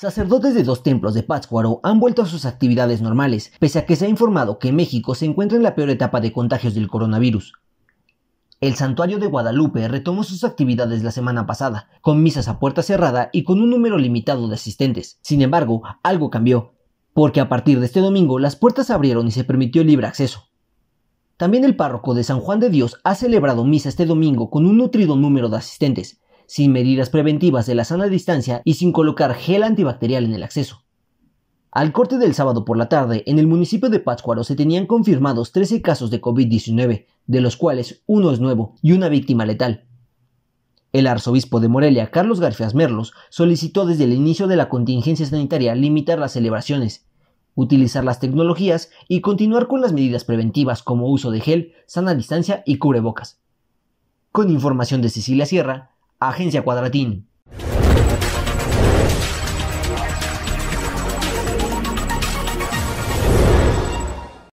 Sacerdotes de dos templos de Pátzcuaro han vuelto a sus actividades normales, pese a que se ha informado que México se encuentra en la peor etapa de contagios del coronavirus. El santuario de Guadalupe retomó sus actividades la semana pasada, con misas a puerta cerrada y con un número limitado de asistentes. Sin embargo, algo cambió, porque a partir de este domingo las puertas abrieron y se permitió libre acceso. También el párroco de San Juan de Dios ha celebrado misa este domingo con un nutrido número de asistentes, sin medidas preventivas de la sana distancia y sin colocar gel antibacterial en el acceso. Al corte del sábado por la tarde, en el municipio de Pátzcuaro se tenían confirmados 13 casos de COVID-19, de los cuales uno es nuevo y una víctima letal. El arzobispo de Morelia, Carlos Garfias Merlos, solicitó desde el inicio de la contingencia sanitaria limitar las celebraciones, utilizar las tecnologías y continuar con las medidas preventivas como uso de gel, sana distancia y cubrebocas. Con información de Cecilia Sierra, Agencia Cuadratín.